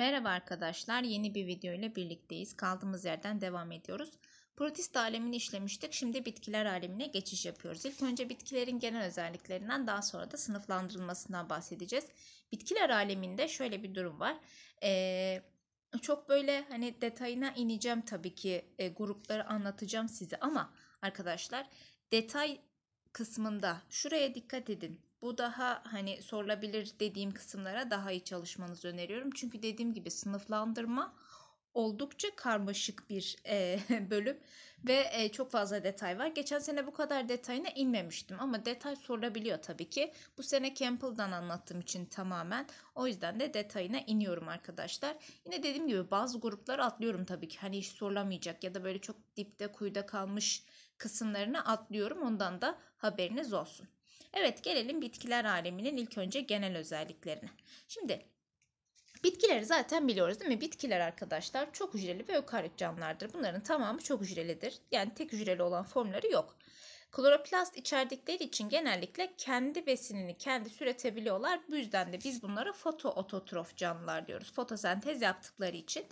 Merhaba arkadaşlar, yeni bir video ile birlikteyiz. Kaldığımız yerden devam ediyoruz. Protist alemini işlemiştik, şimdi bitkiler alemine geçiş yapıyoruz. İlk önce bitkilerin genel özelliklerinden daha sonra da sınıflandırılmasından bahsedeceğiz. Bitkiler aleminde şöyle bir durum var. Ee, çok böyle hani detayına ineceğim tabii ki e, grupları anlatacağım size ama arkadaşlar detay kısmında şuraya dikkat edin. Bu daha hani sorulabilir dediğim kısımlara daha iyi çalışmanızı öneriyorum. Çünkü dediğim gibi sınıflandırma oldukça karmaşık bir e, bölüm ve e, çok fazla detay var. Geçen sene bu kadar detayına inmemiştim ama detay sorulabiliyor tabii ki. Bu sene Campbell'dan anlattığım için tamamen o yüzden de detayına iniyorum arkadaşlar. Yine dediğim gibi bazı grupları atlıyorum tabii ki. Hani hiç sorulamayacak ya da böyle çok dipte kuyuda kalmış kısımlarını atlıyorum. Ondan da haberiniz olsun. Evet gelelim bitkiler aleminin ilk önce genel özelliklerine. Şimdi Bitkileri zaten biliyoruz değil mi? Bitkiler arkadaşlar çok hücreli ve ökaryot canlılardır. Bunların tamamı çok hücrelidir. Yani tek hücreli olan formları yok. Kloroplast içerdikleri için genellikle kendi besinini kendi üretebiliyorlar. Bu yüzden de biz bunlara fotoototrof canlılar diyoruz. Fotosentez yaptıkları için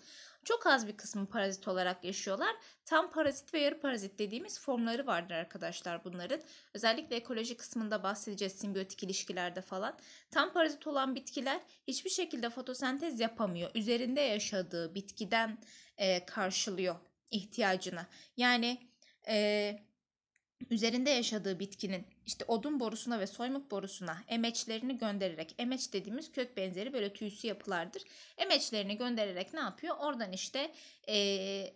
çok az bir kısmı parazit olarak yaşıyorlar. Tam parazit ve yarı parazit dediğimiz formları vardır arkadaşlar bunların. Özellikle ekoloji kısmında bahsedeceğiz simbiyotik ilişkilerde falan. Tam parazit olan bitkiler hiçbir şekilde fotosentez yapamıyor. Üzerinde yaşadığı bitkiden e, karşılıyor ihtiyacını. Yani e, üzerinde yaşadığı bitkinin işte odun borusuna ve soymuk borusuna emeçlerini göndererek emeç dediğimiz kök benzeri böyle tüysü yapılardır. Emeçlerini göndererek ne yapıyor? Oradan işte ee,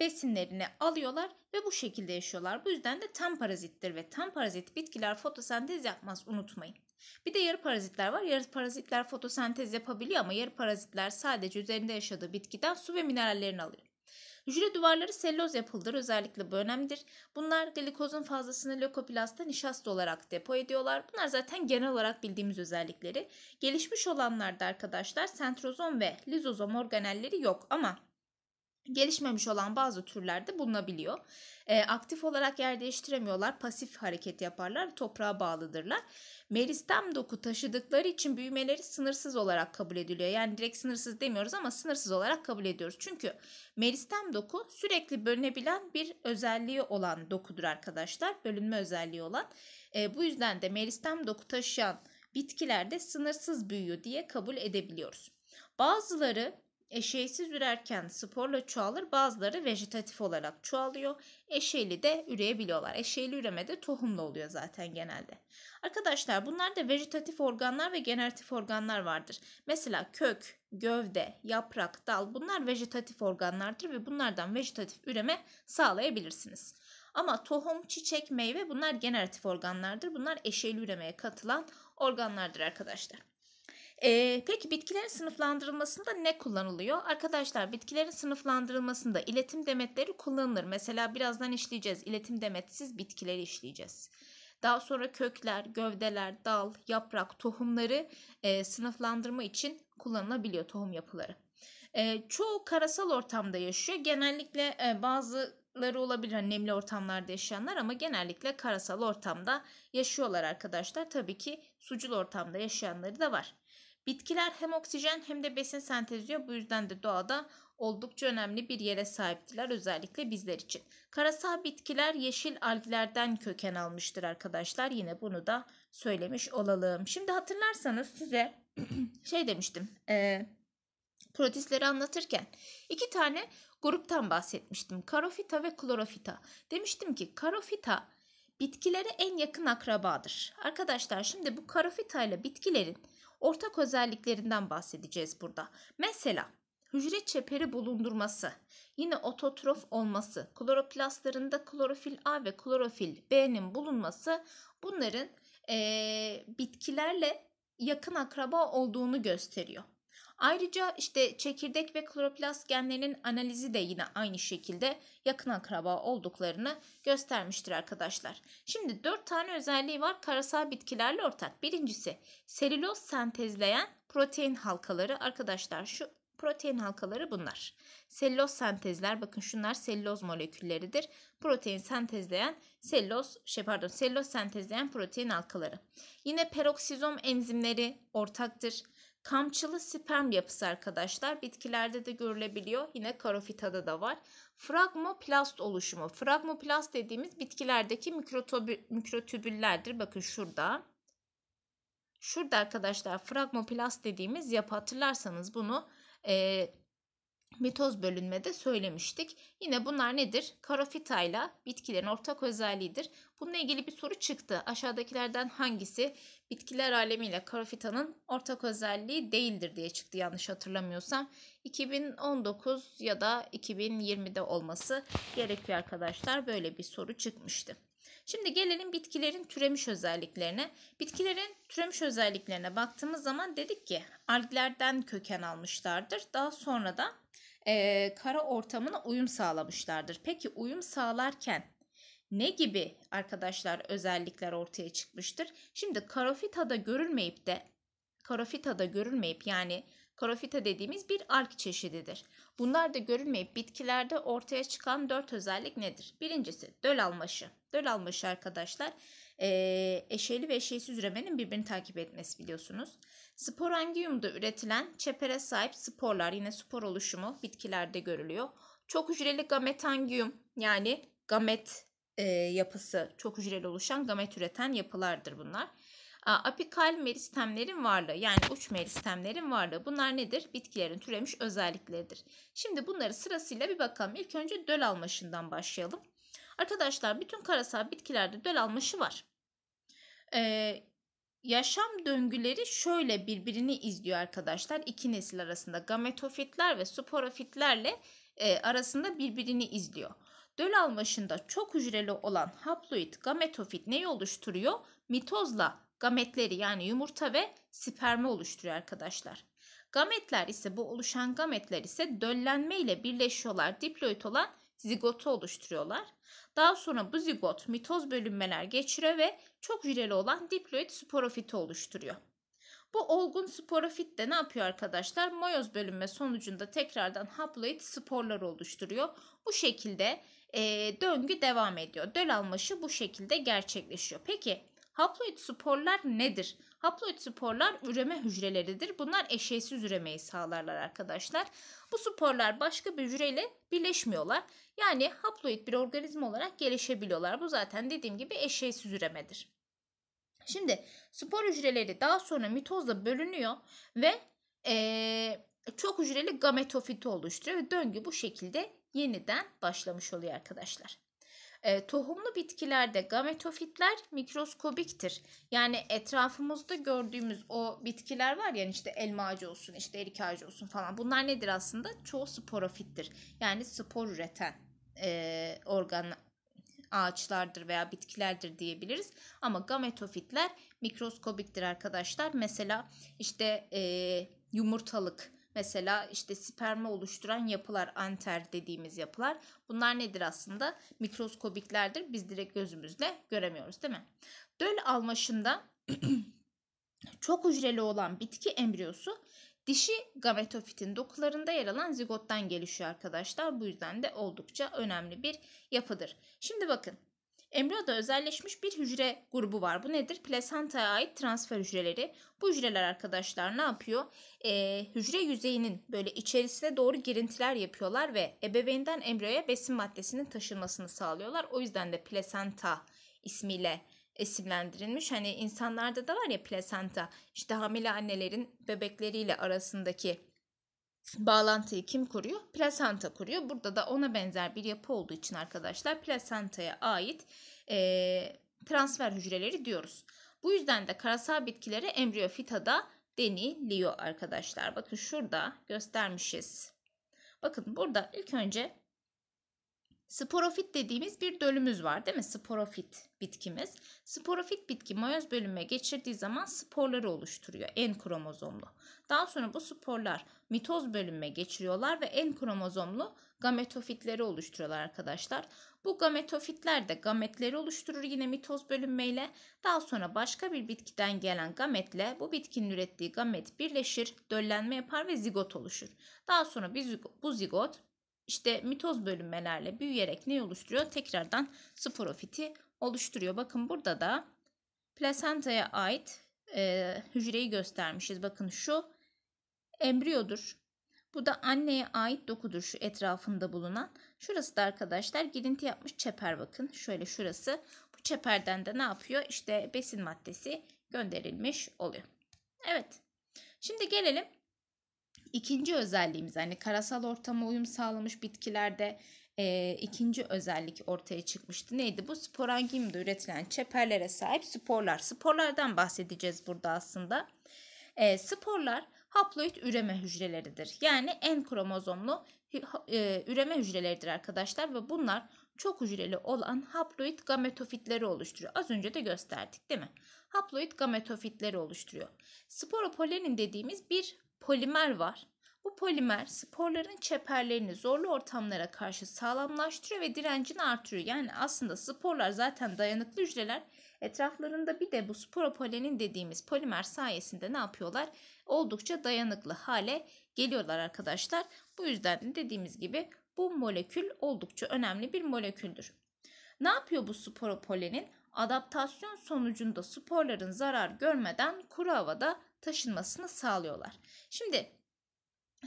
besinlerini alıyorlar ve bu şekilde yaşıyorlar. Bu yüzden de tam parazittir ve tam parazit bitkiler fotosentez yapmaz unutmayın. Bir de yarı parazitler var. Yarı parazitler fotosentez yapabiliyor ama yarı parazitler sadece üzerinde yaşadığı bitkiden su ve minerallerini alıyor. Hücre duvarları selloz yapılıdır. Özellikle bu önemlidir. Bunlar glikozun fazlasını lökoplasta nişasta olarak depo ediyorlar. Bunlar zaten genel olarak bildiğimiz özellikleri. Gelişmiş olanlarda arkadaşlar sentrozom ve lizozom organelleri yok ama gelişmemiş olan bazı türlerde bulunabiliyor. E, aktif olarak yer değiştiremiyorlar, pasif hareket yaparlar, toprağa bağlıdırlar. Meristem doku taşıdıkları için büyümeleri sınırsız olarak kabul ediliyor. Yani direkt sınırsız demiyoruz ama sınırsız olarak kabul ediyoruz. Çünkü meristem doku sürekli bölünebilen bir özelliği olan dokudur arkadaşlar. Bölünme özelliği olan. E, bu yüzden de meristem doku taşıyan bitkilerde sınırsız büyüyor diye kabul edebiliyoruz. Bazıları Eşeğsiz ürerken sporla çoğalır bazıları vejetatif olarak çoğalıyor. Eşeğli de üreyebiliyorlar. Eşeğli üreme de tohumla oluyor zaten genelde. Arkadaşlar bunlarda vejetatif organlar ve generatif organlar vardır. Mesela kök, gövde, yaprak, dal bunlar vejetatif organlardır ve bunlardan vejetatif üreme sağlayabilirsiniz. Ama tohum, çiçek, meyve bunlar generatif organlardır. Bunlar eşeğli üremeye katılan organlardır arkadaşlar. Ee, peki bitkilerin sınıflandırılmasında ne kullanılıyor? Arkadaşlar bitkilerin sınıflandırılmasında iletim demetleri kullanılır. Mesela birazdan işleyeceğiz. İletim demetsiz bitkileri işleyeceğiz. Daha sonra kökler, gövdeler, dal, yaprak, tohumları e, sınıflandırma için kullanılabiliyor tohum yapıları. E, çoğu karasal ortamda yaşıyor. Genellikle e, bazıları olabilir hani nemli ortamlarda yaşayanlar ama genellikle karasal ortamda yaşıyorlar arkadaşlar. Tabii ki sucul ortamda yaşayanları da var. Bitkiler hem oksijen hem de besin sentezliyor. Bu yüzden de doğada oldukça önemli bir yere sahiptiler özellikle bizler için. Karasal bitkiler yeşil algilerden köken almıştır arkadaşlar. Yine bunu da söylemiş olalım. Şimdi hatırlarsanız size şey demiştim. E, protisleri anlatırken iki tane gruptan bahsetmiştim. Karofita ve klorofita. Demiştim ki karofita bitkilere en yakın akrabadır. Arkadaşlar şimdi bu karofita ile bitkilerin ortak özelliklerinden bahsedeceğiz burada. Mesela hücre çeperi bulundurması, yine ototrof olması, kloroplastlarında klorofil A ve klorofil B'nin bulunması bunların e, bitkilerle yakın akraba olduğunu gösteriyor. Ayrıca işte çekirdek ve kloroplast genlerinin analizi de yine aynı şekilde yakın akraba olduklarını göstermiştir arkadaşlar. Şimdi 4 tane özelliği var karasal bitkilerle ortak. Birincisi selüloz sentezleyen protein halkaları arkadaşlar şu protein halkaları bunlar. Selüloz sentezler bakın şunlar selüloz molekülleridir. Protein sentezleyen selüloz şey pardon selüloz sentezleyen protein halkaları. Yine peroksizom enzimleri ortaktır. Kamçılı sperm yapısı arkadaşlar bitkilerde de görülebiliyor. Yine karofitada da var. Fragmoplast oluşumu. Fragmoplast dediğimiz bitkilerdeki mikrotübüllerdir. Bakın şurada. Şurada arkadaşlar fragmoplast dediğimiz yapı hatırlarsanız bunu e, mitoz bölünmede söylemiştik. Yine bunlar nedir? Karofita bitkilerin ortak özelliğidir. Bununla ilgili bir soru çıktı. Aşağıdakilerden hangisi bitkiler alemiyle karofitanın ortak özelliği değildir diye çıktı yanlış hatırlamıyorsam. 2019 ya da 2020'de olması gerekiyor arkadaşlar. Böyle bir soru çıkmıştı. Şimdi gelelim bitkilerin türemiş özelliklerine. Bitkilerin türemiş özelliklerine baktığımız zaman dedik ki alglerden köken almışlardır. Daha sonra da e, kara ortamına uyum sağlamışlardır. Peki uyum sağlarken ne gibi arkadaşlar özellikler ortaya çıkmıştır? Şimdi karofitada görülmeyip de karofitada görülmeyip yani karofita dediğimiz bir ark çeşididir. Bunlar da görülmeyip bitkilerde ortaya çıkan dört özellik nedir? Birincisi döl almaşı. Döl almaşı arkadaşlar Eşeli ve eşeğsiz üremenin birbirini takip etmesi biliyorsunuz. Sporangium'da üretilen çepere sahip sporlar yine spor oluşumu bitkilerde görülüyor. Çok hücreli gametangium yani gamet e, yapısı çok hücreli oluşan gamet üreten yapılardır bunlar. Apikal meristemlerin varlığı yani uç meristemlerin varlığı bunlar nedir? Bitkilerin türemiş özellikleridir. Şimdi bunları sırasıyla bir bakalım. İlk önce döl almaşından başlayalım. Arkadaşlar bütün karasal bitkilerde döl almaşı var. Ee, yaşam döngüleri şöyle birbirini izliyor arkadaşlar. İki nesil arasında gametofitler ve sporofitlerle e, arasında birbirini izliyor. Döl almaşında çok hücreli olan haploid gametofit neyi oluşturuyor? Mitozla gametleri yani yumurta ve sperme oluşturuyor arkadaşlar. Gametler ise bu oluşan gametler ise döllenme ile birleşiyorlar. Diploid olan zigotu oluşturuyorlar. Daha sonra bu zigot mitoz bölünmeler geçiriyor ve çok hücreli olan diploid sporofiti oluşturuyor. Bu olgun sporofit de ne yapıyor arkadaşlar? Mayoz bölünme sonucunda tekrardan haploid sporlar oluşturuyor. Bu şekilde e, döngü devam ediyor. Döl almaşı bu şekilde gerçekleşiyor. Peki Haploid sporlar nedir? Haploid sporlar üreme hücreleridir. Bunlar eşeysiz üremeyi sağlarlar arkadaşlar. Bu sporlar başka bir hücreyle birleşmiyorlar. Yani haploid bir organizma olarak gelişebiliyorlar. Bu zaten dediğim gibi eşeysiz üremedir. Şimdi spor hücreleri daha sonra mitozla bölünüyor ve ee, çok hücreli gametofit oluşturuyor ve döngü bu şekilde yeniden başlamış oluyor arkadaşlar. E, tohumlu bitkilerde gametofitler mikroskobiktir. Yani etrafımızda gördüğümüz o bitkiler var yani işte elma ağacı olsun, işte erik ağacı olsun falan. Bunlar nedir aslında? Çoğu sporofittir. Yani spor üreten e, organ ağaçlardır veya bitkilerdir diyebiliriz. Ama gametofitler mikroskobiktir arkadaşlar. Mesela işte e, yumurtalık Mesela işte sperma oluşturan yapılar anter dediğimiz yapılar. Bunlar nedir aslında? Mikroskobiklerdir. Biz direkt gözümüzle göremiyoruz değil mi? Döl almaşında çok hücreli olan bitki embriyosu dişi gametofitin dokularında yer alan zigottan gelişiyor arkadaşlar. Bu yüzden de oldukça önemli bir yapıdır. Şimdi bakın Embriyoda özelleşmiş bir hücre grubu var. Bu nedir? Plasentaya ait transfer hücreleri. Bu hücreler arkadaşlar ne yapıyor? Ee, hücre yüzeyinin böyle içerisine doğru girintiler yapıyorlar ve ebeveynden embriyoya besin maddesinin taşınmasını sağlıyorlar. O yüzden de plasenta ismiyle esimlendirilmiş. Hani insanlarda da var ya plasenta. İşte hamile annelerin bebekleriyle arasındaki bağlantıyı kim kuruyor? Plasanta kuruyor. Burada da ona benzer bir yapı olduğu için arkadaşlar plasantaya ait e, transfer hücreleri diyoruz. Bu yüzden de karasal bitkilere embriyofita'da deniliyor arkadaşlar. Bakın şurada göstermişiz. Bakın burada ilk önce Sporofit dediğimiz bir dölümüz var değil mi? Sporofit bitkimiz. Sporofit bitki mayoz bölünme geçirdiği zaman sporları oluşturuyor en kromozomlu. Daha sonra bu sporlar mitoz bölünme geçiriyorlar ve en kromozomlu gametofitleri oluşturuyorlar arkadaşlar. Bu gametofitler de gametleri oluşturur yine mitoz bölünmeyle. Daha sonra başka bir bitkiden gelen gametle bu bitkinin ürettiği gamet birleşir, döllenme yapar ve zigot oluşur. Daha sonra bu zigot işte mitoz bölünmelerle büyüyerek ne oluşturuyor? Tekrardan sporofiti oluşturuyor. Bakın burada da plasentaya ait e, hücreyi göstermişiz. Bakın şu embriyodur. Bu da anneye ait dokudur şu etrafında bulunan. Şurası da arkadaşlar girinti yapmış çeper bakın. Şöyle şurası. Bu çeperden de ne yapıyor? İşte besin maddesi gönderilmiş oluyor. Evet. Şimdi gelelim ikinci özelliğimiz hani karasal ortama uyum sağlamış bitkilerde e, ikinci özellik ortaya çıkmıştı. Neydi bu? Sporangium'da üretilen çeperlere sahip sporlar. Sporlardan bahsedeceğiz burada aslında. E, sporlar haploid üreme hücreleridir. Yani en kromozomlu e, üreme hücreleridir arkadaşlar ve bunlar çok hücreli olan haploid gametofitleri oluşturuyor. Az önce de gösterdik değil mi? Haploid gametofitleri oluşturuyor. Sporopolenin dediğimiz bir polimer var. Bu polimer sporların çeperlerini zorlu ortamlara karşı sağlamlaştırıyor ve direncini artırıyor. Yani aslında sporlar zaten dayanıklı hücreler. Etraflarında bir de bu sporopolenin dediğimiz polimer sayesinde ne yapıyorlar? Oldukça dayanıklı hale geliyorlar arkadaşlar. Bu yüzden dediğimiz gibi bu molekül oldukça önemli bir moleküldür. Ne yapıyor bu sporopolenin? Adaptasyon sonucunda sporların zarar görmeden kuru havada taşınmasını sağlıyorlar. Şimdi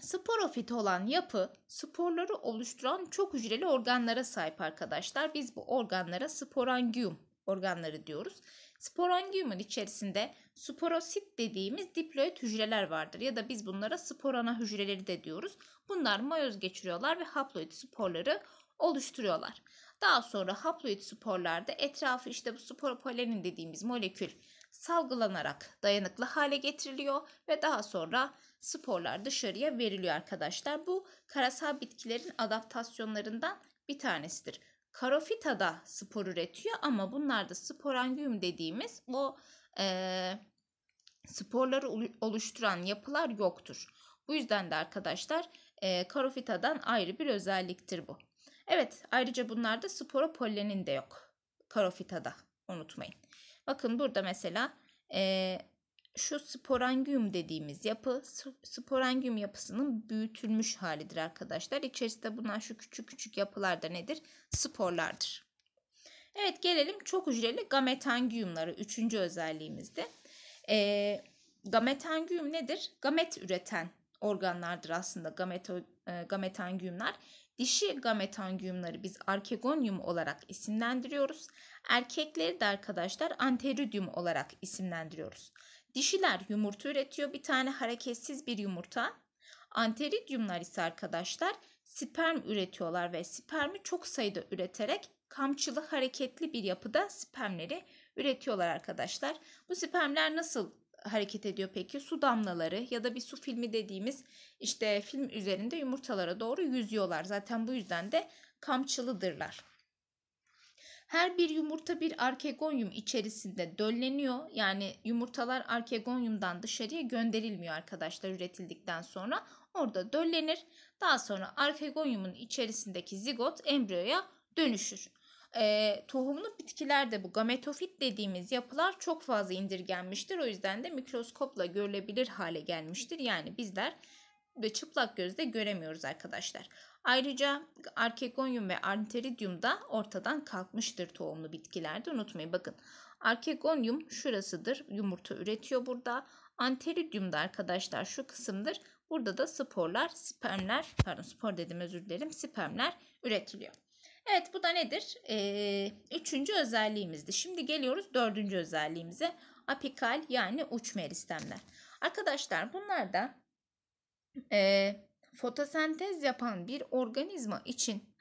Sporofit olan yapı sporları oluşturan çok hücreli organlara sahip arkadaşlar. Biz bu organlara sporangiyum organları diyoruz. Sporangiyumun içerisinde sporosit dediğimiz diploid hücreler vardır ya da biz bunlara sporana hücreleri de diyoruz. Bunlar mayoz geçiriyorlar ve haploid sporları oluşturuyorlar. Daha sonra haploid sporlarda etrafı işte bu sporopolenin dediğimiz molekül salgılanarak dayanıklı hale getiriliyor ve daha sonra sporlar dışarıya veriliyor arkadaşlar. Bu karasal bitkilerin adaptasyonlarından bir tanesidir. Karofita da spor üretiyor ama bunlarda da sporangium dediğimiz o e, sporları oluşturan yapılar yoktur. Bu yüzden de arkadaşlar e, karofitadan ayrı bir özelliktir bu. Evet ayrıca bunlarda sporopolenin de yok karofitada unutmayın. Bakın burada mesela e, şu sporangium dediğimiz yapı sporangium yapısının büyütülmüş halidir arkadaşlar. İçerisinde bulunan şu küçük küçük yapılar da nedir? Sporlardır. Evet gelelim çok hücreli gametangiumlara. Üçüncü özelliğimizde. E, gametangium nedir? Gamet üreten organlardır aslında gameto, e, gametangiyumlar. Dişi gametangiyumları biz arkegonyum olarak isimlendiriyoruz. Erkekleri de arkadaşlar anteridyum olarak isimlendiriyoruz. Dişiler yumurta üretiyor. Bir tane hareketsiz bir yumurta. Anteridyumlar ise arkadaşlar sperm üretiyorlar ve spermi çok sayıda üreterek kamçılı hareketli bir yapıda spermleri üretiyorlar arkadaşlar. Bu spermler nasıl hareket ediyor peki? Su damlaları ya da bir su filmi dediğimiz işte film üzerinde yumurtalara doğru yüzüyorlar. Zaten bu yüzden de kamçılıdırlar. Her bir yumurta bir arkegonyum içerisinde dölleniyor. Yani yumurtalar arkegonyumdan dışarıya gönderilmiyor arkadaşlar üretildikten sonra. Orada döllenir. Daha sonra arkegonyumun içerisindeki zigot embriyoya dönüşür e, tohumlu bitkilerde bu gametofit dediğimiz yapılar çok fazla indirgenmiştir. O yüzden de mikroskopla görülebilir hale gelmiştir. Yani bizler ve çıplak gözle göremiyoruz arkadaşlar. Ayrıca arkegonyum ve anteridium da ortadan kalkmıştır tohumlu bitkilerde. Unutmayın bakın. Arkegonyum şurasıdır. Yumurta üretiyor burada. Anteridium da arkadaşlar şu kısımdır. Burada da sporlar, spermler, pardon spor dedim özür dilerim, spermler üretiliyor. Evet bu da nedir? Ee, üçüncü özelliğimizdi. Şimdi geliyoruz dördüncü özelliğimize. Apikal yani uç meristemler. Arkadaşlar bunlar da e, fotosentez yapan bir organizma için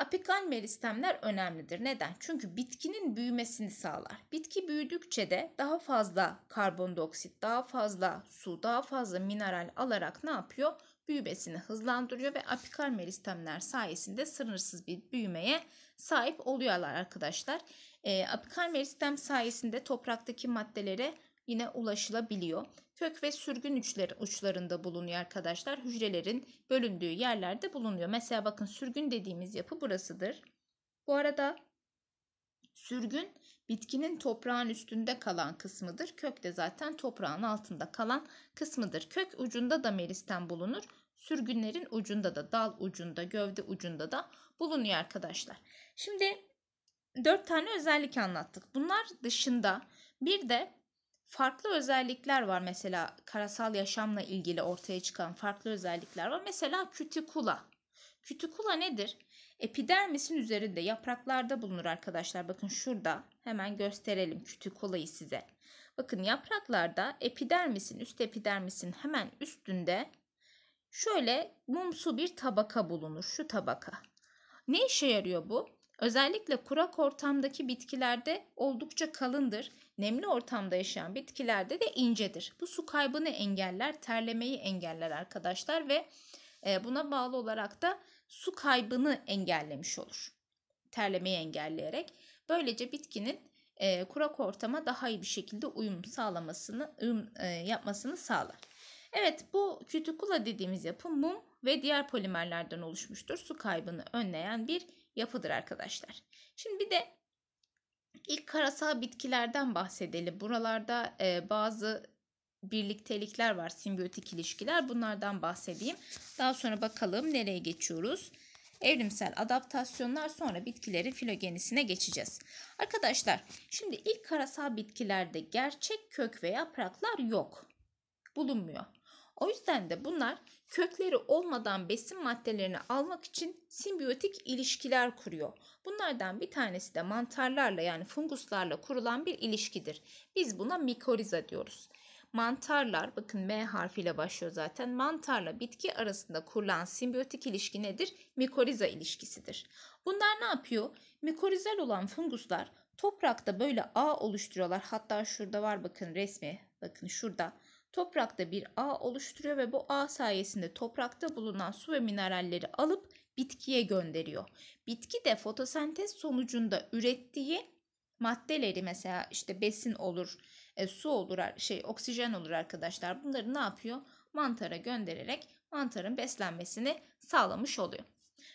apikal meristemler önemlidir. Neden? Çünkü bitkinin büyümesini sağlar. Bitki büyüdükçe de daha fazla karbondioksit, daha fazla su, daha fazla mineral alarak ne yapıyor? büyümesini hızlandırıyor ve apikal meristemler sayesinde sınırsız bir büyümeye sahip oluyorlar arkadaşlar. E, apikal meristem sayesinde topraktaki maddelere yine ulaşılabiliyor. Kök ve sürgün uçları, uçlarında bulunuyor arkadaşlar. Hücrelerin bölündüğü yerlerde bulunuyor. Mesela bakın sürgün dediğimiz yapı burasıdır. Bu arada sürgün Bitkinin toprağın üstünde kalan kısmıdır. Kök de zaten toprağın altında kalan kısmıdır. Kök ucunda da meristem bulunur. Sürgünlerin ucunda da, dal ucunda, gövde ucunda da bulunuyor arkadaşlar. Şimdi dört tane özellik anlattık. Bunlar dışında bir de farklı özellikler var. Mesela karasal yaşamla ilgili ortaya çıkan farklı özellikler var. Mesela kütikula. Kütikula nedir? Epidermisin üzerinde yapraklarda bulunur arkadaşlar. Bakın şurada hemen gösterelim kütük olayı size. Bakın yapraklarda epidermisin üst epidermisin hemen üstünde şöyle mumsu bir tabaka bulunur. Şu tabaka. Ne işe yarıyor bu? Özellikle kurak ortamdaki bitkilerde oldukça kalındır. Nemli ortamda yaşayan bitkilerde de incedir. Bu su kaybını engeller, terlemeyi engeller arkadaşlar ve e, buna bağlı olarak da su kaybını engellemiş olur. Terlemeyi engelleyerek. Böylece bitkinin e, kurak ortama daha iyi bir şekilde uyum sağlamasını, uyum e, yapmasını sağlar. Evet bu kütükula dediğimiz yapı mum ve diğer polimerlerden oluşmuştur. Su kaybını önleyen bir yapıdır arkadaşlar. Şimdi bir de ilk karasal bitkilerden bahsedelim. Buralarda e, bazı birliktelikler var, simbiyotik ilişkiler. Bunlardan bahsedeyim. Daha sonra bakalım nereye geçiyoruz. Evrimsel adaptasyonlar sonra bitkilerin filogenisine geçeceğiz. Arkadaşlar şimdi ilk karasal bitkilerde gerçek kök ve yapraklar yok. Bulunmuyor. O yüzden de bunlar kökleri olmadan besin maddelerini almak için simbiyotik ilişkiler kuruyor. Bunlardan bir tanesi de mantarlarla yani funguslarla kurulan bir ilişkidir. Biz buna mikoriza diyoruz mantarlar bakın M harfiyle başlıyor zaten mantarla bitki arasında kurulan simbiyotik ilişki nedir? Mikoriza ilişkisidir. Bunlar ne yapıyor? Mikorizal olan funguslar toprakta böyle ağ oluşturuyorlar. Hatta şurada var bakın resmi bakın şurada toprakta bir ağ oluşturuyor ve bu ağ sayesinde toprakta bulunan su ve mineralleri alıp bitkiye gönderiyor. Bitki de fotosentez sonucunda ürettiği maddeleri mesela işte besin olur, e, su olur şey oksijen olur arkadaşlar. Bunları ne yapıyor? Mantara göndererek mantarın beslenmesini sağlamış oluyor.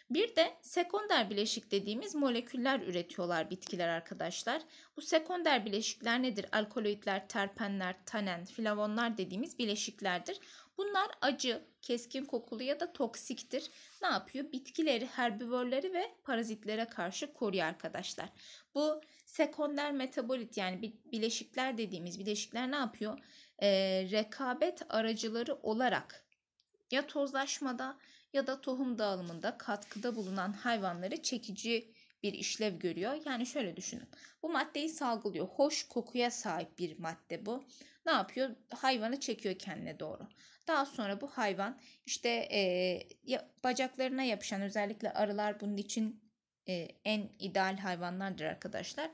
Bir de sekonder bileşik dediğimiz moleküller üretiyorlar bitkiler arkadaşlar. Bu sekonder bileşikler nedir? Alkaloidler, terpenler, tanen, flavonlar dediğimiz bileşiklerdir. Bunlar acı, keskin kokulu ya da toksiktir. Ne yapıyor? Bitkileri, herbivorları ve parazitlere karşı koruyor arkadaşlar. Bu Sekonder metabolit yani bileşikler dediğimiz bileşikler ne yapıyor? E, rekabet aracıları olarak ya tozlaşmada ya da tohum dağılımında katkıda bulunan hayvanları çekici bir işlev görüyor. Yani şöyle düşünün. Bu maddeyi salgılıyor. Hoş kokuya sahip bir madde bu. Ne yapıyor? Hayvanı çekiyor kendine doğru. Daha sonra bu hayvan işte e, bacaklarına yapışan özellikle arılar bunun için e, en ideal hayvanlardır arkadaşlar.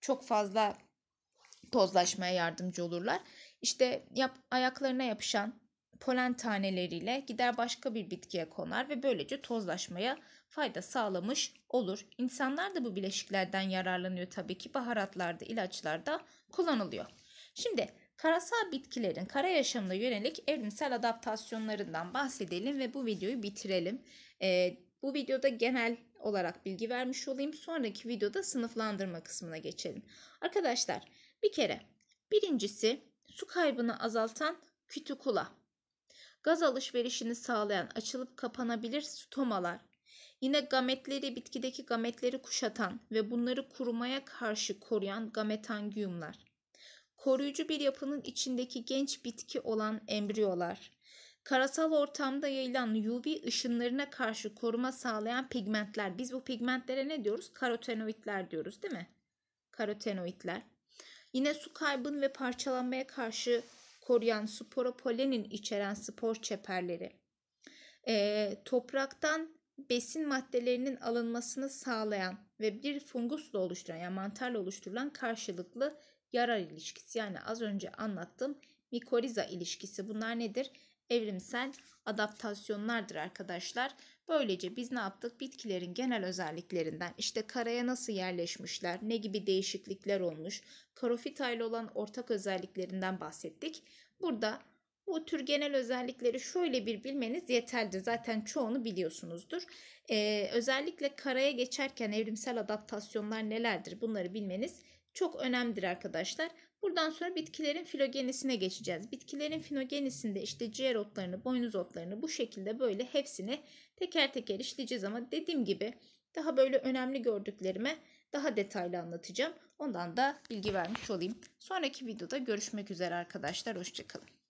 Çok fazla tozlaşmaya yardımcı olurlar. İşte yap, ayaklarına yapışan polen taneleriyle gider başka bir bitkiye konar ve böylece tozlaşmaya fayda sağlamış olur. İnsanlar da bu bileşiklerden yararlanıyor tabii ki baharatlarda, ilaçlarda kullanılıyor. Şimdi karasal bitkilerin kara yaşamına yönelik evrimsel adaptasyonlarından bahsedelim ve bu videoyu bitirelim. Ee, bu videoda genel olarak bilgi vermiş olayım. Sonraki videoda sınıflandırma kısmına geçelim. Arkadaşlar bir kere birincisi su kaybını azaltan kütükula. Gaz alışverişini sağlayan açılıp kapanabilir stomalar. Yine gametleri bitkideki gametleri kuşatan ve bunları kurumaya karşı koruyan gametangiyumlar, Koruyucu bir yapının içindeki genç bitki olan embriyolar Karasal ortamda yayılan UV ışınlarına karşı koruma sağlayan pigmentler. Biz bu pigmentlere ne diyoruz? Karotenoidler diyoruz değil mi? Karotenoidler. Yine su kaybın ve parçalanmaya karşı koruyan sporopolenin içeren spor çeperleri. E, topraktan besin maddelerinin alınmasını sağlayan ve bir fungusla oluşturan yani mantarla oluşturulan karşılıklı yarar ilişkisi. Yani az önce anlattığım mikoriza ilişkisi. Bunlar nedir? evrimsel adaptasyonlardır arkadaşlar. Böylece biz ne yaptık? Bitkilerin genel özelliklerinden işte karaya nasıl yerleşmişler, ne gibi değişiklikler olmuş, karofita ile olan ortak özelliklerinden bahsettik. Burada bu tür genel özellikleri şöyle bir bilmeniz yeterli. Zaten çoğunu biliyorsunuzdur. Ee, özellikle karaya geçerken evrimsel adaptasyonlar nelerdir bunları bilmeniz çok önemlidir arkadaşlar. Buradan sonra bitkilerin filogenisine geçeceğiz. Bitkilerin filogenisinde işte ciğer otlarını, boynuz otlarını bu şekilde böyle hepsini teker teker işleyeceğiz ama dediğim gibi daha böyle önemli gördüklerime daha detaylı anlatacağım. Ondan da bilgi vermiş olayım. Sonraki videoda görüşmek üzere arkadaşlar. Hoşçakalın.